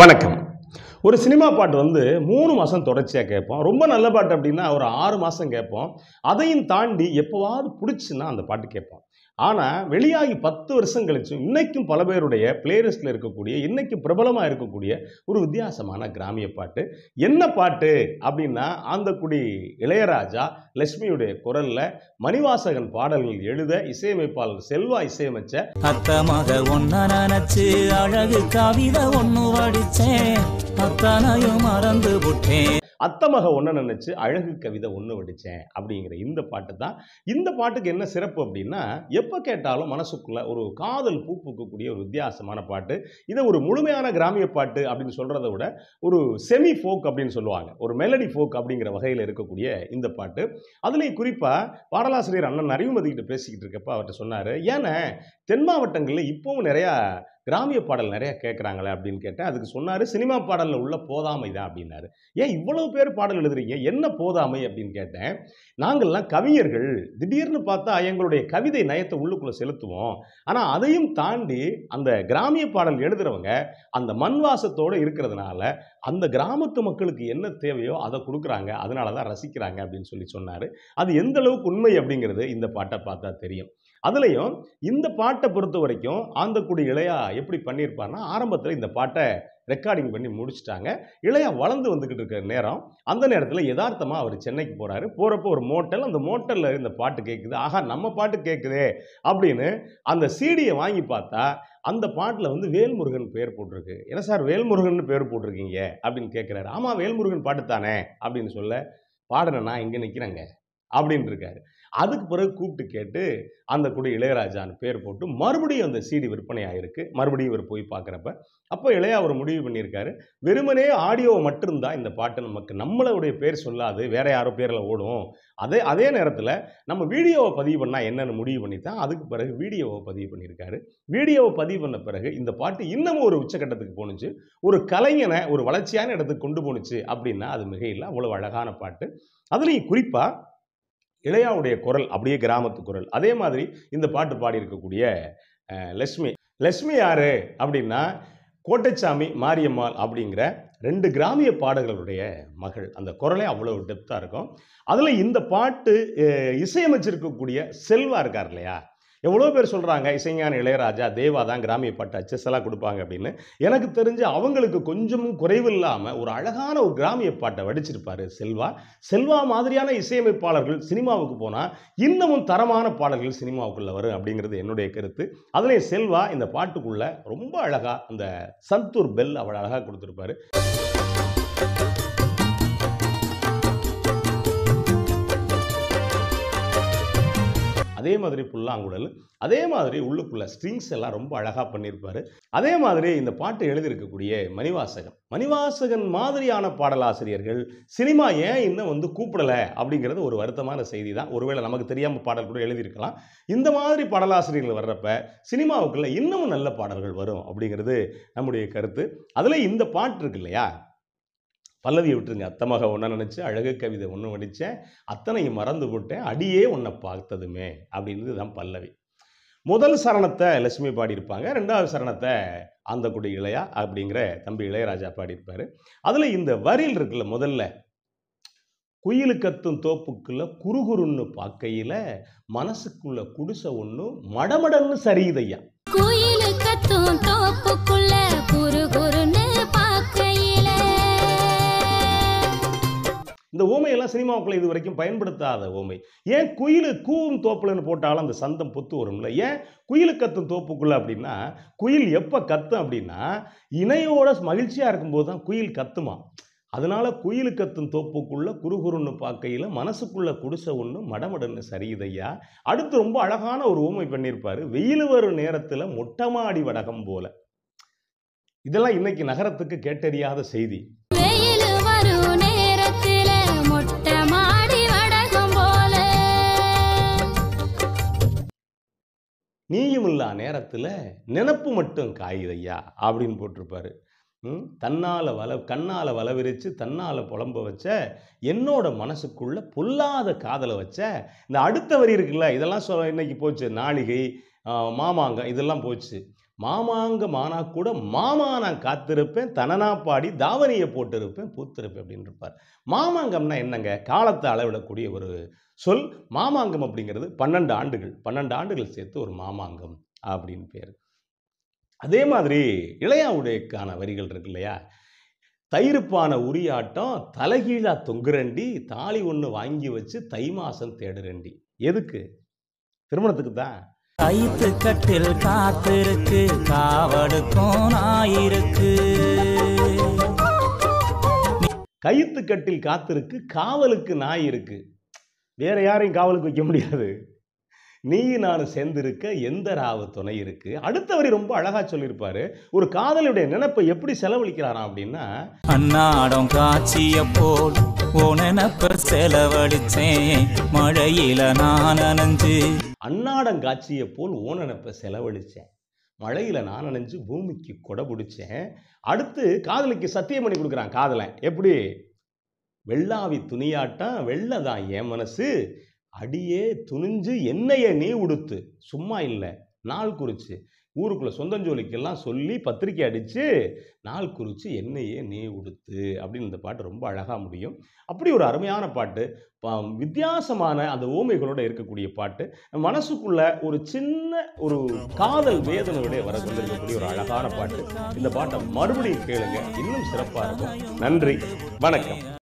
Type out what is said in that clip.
வணக்கம் ஒரு சினிமா பாட்டு வந்து மூணு மாதம் தொடர்ச்சியாக கேட்போம் ரொம்ப நல்ல பாட்டு அப்படின்னா ஒரு ஆறு மாதம் கேட்போம் அதையும் தாண்டி எப்போவாது பிடிச்சுன்னா அந்த பாட்டு கேட்போம் ஆனால் வெளியாகி பத்து வருஷம் கழிச்சும் இன்றைக்கும் பல பேருடைய பிளேலிஸ்டில் இருக்கக்கூடிய இன்றைக்கும் பிரபலமாக இருக்கக்கூடிய ஒரு வித்தியாசமான கிராமிய பாட்டு என்ன பாட்டு அப்படின்னா ஆந்தக்குடி இளையராஜா லட்சுமியுடைய குரலில் மணிவாசகன் பாடல்கள் எழுத இசையமைப்பாளர் செல்வா இசையமைச்ச அத்தமாக அழகு கவிதை ஒன்று அத்தனையும் மறந்து விட்டேன் அத்தமக ஒன்று நினச்சி அழகு கவிதை ஒன்று வடித்தேன் அப்படிங்கிற இந்த பாட்டு தான் இந்த பாட்டுக்கு என்ன சிறப்பு அப்படின்னா எப்போ கேட்டாலும் மனசுக்குள்ளே ஒரு காதல் பூ பூக்கக்கூடிய ஒரு வித்தியாசமான பாட்டு இதை ஒரு முழுமையான கிராமிய பாட்டு அப்படின்னு சொல்கிறத விட ஒரு செமி ஃபோக் அப்படின்னு சொல்லுவாங்க ஒரு மெலடி ஃபோக் அப்படிங்கிற வகையில் இருக்கக்கூடிய இந்த பாட்டு அதுலேயும் குறிப்பாக பாடலாசிரியர் அண்ணன் அறிவுமதிக்கிட்ட பேசிக்கிட்டு இருக்கப்போ அவர்கிட்ட சொன்னார் ஏன்னா தென் மாவட்டங்களில் இப்போவும் நிறையா கிராமிய பாடல் நிறையா கேட்குறாங்களே அப்படின்னு கேட்டேன் அதுக்கு சொன்னார் சினிமா பாடலில் உள்ள போதாமை தான் அப்படின்னாரு ஏன் இவ்வளோ பேர் பாடல் எழுதுறீங்க என்ன போதாமை அப்படின்னு கேட்டேன் நாங்கள்லாம் கவிஞர்கள் திடீர்னு பார்த்தா எங்களுடைய கவிதை நயத்தை உள்ளுக்குள்ளே செலுத்துவோம் ஆனால் அதையும் தாண்டி அந்த கிராமிய பாடல் எழுதுகிறவங்க அந்த மண் வாசத்தோடு இருக்கிறதுனால அந்த கிராமத்து மக்களுக்கு என்ன தேவையோ அதை கொடுக்குறாங்க அதனால தான் ரசிக்கிறாங்க அப்படின்னு சொல்லி சொன்னார் அது எந்த அளவுக்கு உண்மை அப்படிங்கிறது இந்த பாட்டை பார்த்தா தெரியும் அதுலேயும் இந்த பாட்டை பொறுத்த வரைக்கும் ஆந்தக்குடி இளையா எப்படி பண்ணியிருப்பார்னா ஆரம்பத்தில் இந்த பாட்டை ரெக்கார்டிங் பண்ணி முடிச்சுட்டாங்க இளையா வளர்ந்து வந்துக்கிட்டு இருக்கிற நேரம் அந்த நேரத்தில் யதார்த்தமாக அவர் சென்னைக்கு போகிறாரு போகிறப்போ ஒரு மோட்டல் அந்த மோட்டலில் இந்த பாட்டு கேட்குது ஆஹா நம்ம பாட்டு கேட்குதே அப்படின்னு அந்த சீடியை வாங்கி பார்த்தா அந்த பாட்டில் வந்து வேல்முருகன் பேர் போட்டிருக்கு என்ன சார் வேல்முருகன் பேர் போட்டிருக்கீங்க அப்படின்னு கேட்குறாரு ஆமாம் வேல்முருகன் பாட்டு தானே அப்படின்னு சொல்ல பாடுறேன் நான் இங்கே நிற்கிறேங்க அப்படின்ட்டுருக்காரு இருக்காரு அதுக்கு பிறகு கூப்பிட்டு கேட்டு அந்த கூட இளையராஜான்னு பேர் போட்டு மறுபடியும் அந்த சிடி விற்பனை ஆகிருக்கு மறுபடியும் இவர் போய் பார்க்குறப்ப அப்போ இளையா அவர் முடிவு பண்ணியிருக்காரு வெறுமனே ஆடியோ மட்டும்தான் இந்த பாட்டு நமக்கு நம்மளுடைய பேர் சொல்லாது வேற யாரோ பேரில் ஓடும் அதே அதே நேரத்தில் நம்ம வீடியோவை பதிவு பண்ணால் என்னென்னு முடிவு பண்ணி தான் அதுக்கு பிறகு வீடியோவை பதிவு பண்ணியிருக்காரு வீடியோவை பதிவு பண்ண பிறகு இந்த பாட்டு இன்னமும் ஒரு உச்சக்கட்டத்துக்கு போணுச்சு ஒரு கலைஞனை ஒரு வளர்ச்சியான இடத்துக்கு கொண்டு போணுச்சு அப்படின்னா அது மிகையில் அவ்வளோ அழகான பாட்டு அதுலேயும் குறிப்பாக இளையாவுடைய குரல் அப்படியே கிராமத்து குரல் அதே மாதிரி இந்த பாட்டு பாடியிருக்கக்கூடிய லக்ஷ்மி லக்ஷ்மி யாரு அப்படின்னா கோட்டைச்சாமி மாரியம்மாள் அப்படிங்கிற ரெண்டு கிராமிய பாடல்களுடைய மகள் அந்த குரலே அவ்வளோ டெப்த்தாக இருக்கும் அதில் இந்த பாட்டு இசையமைச்சிருக்கக்கூடிய செல்வா இருக்கார் இல்லையா எவ்வளோ பேர் சொல்கிறாங்க இசைஞான இளையராஜா தேவா தான் கிராமிய பாட்டு அச்சஸ்லாம் கொடுப்பாங்க அப்படின்னு எனக்கு தெரிஞ்சு அவங்களுக்கு கொஞ்சமும் குறைவு இல்லாமல் ஒரு அழகான ஒரு கிராமிய பாட்டை வடிச்சிருப்பார் செல்வா செல்வா மாதிரியான இசையமைப்பாளர்கள் சினிமாவுக்கு போனால் இன்னமும் தரமான பாடல்கள் சினிமாவுக்குள்ளே வரும் அப்படிங்கிறது என்னுடைய கருத்து அதுலேயும் செல்வா இந்த பாட்டுக்குள்ளே ரொம்ப அழகாக அந்த சந்தூர் பெல் அவள் அழகாக கொடுத்துருப்பாரு அதே மாதிரி புல்லாங்குழல் அதே மாதிரி உள்ளுக்குள்ளே ஸ்ட்ரிங்ஸ் எல்லாம் ரொம்ப அழகாக பண்ணியிருப்பார் அதே மாதிரி இந்த பாட்டு எழுதியிருக்கக்கூடிய மணிவாசகன் மணிவாசகன் மாதிரியான பாடலாசிரியர்கள் சினிமா ஏன் இன்னும் வந்து கூப்பிடலை அப்படிங்கிறது ஒரு வருத்தமான செய்தி தான் ஒருவேளை நமக்கு தெரியாமல் பாடல் கூட எழுதியிருக்கலாம் இந்த மாதிரி பாடலாசிரியர்கள் வர்றப்ப சினிமாவுக்குள்ளே இன்னமும் நல்ல பாடல்கள் வரும் அப்படிங்கிறது நம்முடைய கருத்து அதில் இந்த பாட்டு இருக்கு இல்லையா பல்லவியை விட்டுருங்க அத்தமாக ஒன்றா நினச்சி அழகு கவிதை ஒன்று வடித்தேன் அத்தனையும் மறந்து போட்டேன் அடியே உன்னை பார்த்ததுமே அப்படின்றது தான் பல்லவி முதல் சரணத்தை லட்சுமி பாடியிருப்பாங்க ரெண்டாவது சரணத்தை அந்த குடி இளையா அப்படிங்கிற தம்பி இளையராஜா பாடியிருப்பார் அதில் இந்த வரியில் இருக்குல்ல முதல்ல குயில் கத்தும் தோப்புக்குள்ள குறுகுறுன்னு பார்க்கையில மனசுக்குள்ள குடிசை ஒன்று மடமடன்னு சரியுதையா குயில் கத்தும் தோப்புக்குள்ள சினிமாவுக்குள்ள இது வரைக்கும் பயன்படுத்தாத ஓமை ஏன் குயில் கூவும் தோப்புலன்னு போட்டாலும் அந்த சந்தம் பொத்து வரும்ல ஏன் குயில் கத்தும் தோப்புக்குள்ள அப்படின்னா குயில் எப்போ கத்தும் அப்படின்னா இணையோட மகிழ்ச்சியாக இருக்கும்போது தான் குயில் கத்துமா அதனால குயில் கத்தும் தோப்புக்குள்ள குறுகுறுன்னு பார்க்கையில் மனசுக்குள்ள குடிச ஒன்று மடமடன்னு சரியுதையா அடுத்து ரொம்ப அழகான ஒரு ஊமை பண்ணியிருப்பார் வெயில் வரும் நேரத்தில் மொட்டமாடி வடகம் போல இதெல்லாம் இன்னைக்கு நகரத்துக்கு கேட்டறியாத செய்தி நீயும் இல்லா நேரத்தில் நினப்பு மட்டும் காயுதையா அப்படின்னு போட்டிருப்பாரு தன்னால் வள கண்ணால் வளவிரித்து தன்னால் புலம்ப வச்ச என்னோட மனசுக்குள்ள பொல்லாத காதலை வச்ச இந்த அடுத்த வரி இருக்குல்ல இதெல்லாம் சொல்ல இன்னைக்கு போச்சு நாளிகை மாமாங்க இதெல்லாம் போச்சு மாமாங்க மானா கூட மாமா நான் காத்திருப்பேன் தனனா பாடி தாவணியை போட்டிருப்பேன் பூத்திருப்பேன் அப்படின்னு இருப்பார் மாமாங்கம்னா என்னங்க காலத்தை அளவிடக்கூடிய ஒரு சொல் மாமாங்கம் அப்படிங்கிறது பன்னெண்டு ஆண்டுகள் பன்னெண்டு ஆண்டுகள் சேர்த்து ஒரு மாமாங்கம் அப்படின்னு பேர் அதே மாதிரி இளையாவுடையக்கான வரிகள் இருக்கு இல்லையா தயிருப்பான உரியாட்டம் தலைகீழா தொங்குரண்டி தாலி ஒன்று வாங்கி வச்சு தை மாசம் தேடுரண்டி எதுக்கு திருமணத்துக்கு தான் கைத்து கட்டில் காத்திருக்கு காவடுக்கும் நாயிருக்கு கைத்து கட்டில் காத்திருக்கு காவலுக்கு நாய் இருக்கு வேற யாரையும் காவலுக்கு வைக்க முடியாது நீ நான் சேர்ந்திருக்க எந்த ராவ துணை இருக்கு அடுத்தவரை ரொம்ப அழகா சொல்லியிருப்பாரு ஒரு காதலுடைய நினைப்பை எப்படி செலவழிக்கிறாராம் அப்படின்னா அன்னாடம் காட்சிய போல் உன செலவழிச்சேன் மழையில நான் அணைஞ்சு அன்னாடங்காட்சியை போல் ஓனனப்ப செலவழித்தேன் மழையில் நான் நினைஞ்சு பூமிக்கு கொடை பிடிச்சேன் அடுத்து காதலுக்கு சத்தியம் பண்ணி கொடுக்குறான் காதலை எப்படி வெள்ளாவி துணியாட்டம் வெள்ளதான் என் மனசு அடியே துணிஞ்சு என்னைய நீ உடுத்து சும்மா இல்லை நாள் குறிச்சு ஊருக்குள்ளே சொந்தஞ்சோலிக்கெல்லாம் சொல்லி பத்திரிக்கை அடித்து நாள் குறித்து என்னையே நீ உடுத்து அப்படின்னு இந்த பாட்டு ரொம்ப அழகாக முடியும் அப்படி ஒரு அருமையான பாட்டு வித்தியாசமான அந்த ஓமைகளோடு இருக்கக்கூடிய பாட்டு மனசுக்குள்ள ஒரு சின்ன ஒரு காதல் வேதனையோட வர சொல்லிருக்கக்கூடிய ஒரு அழகான பாட்டு இந்த பாட்டை மறுபடியும் கேளுங்க இன்னும் சிறப்பாக இருக்கும் நன்றி வணக்கம்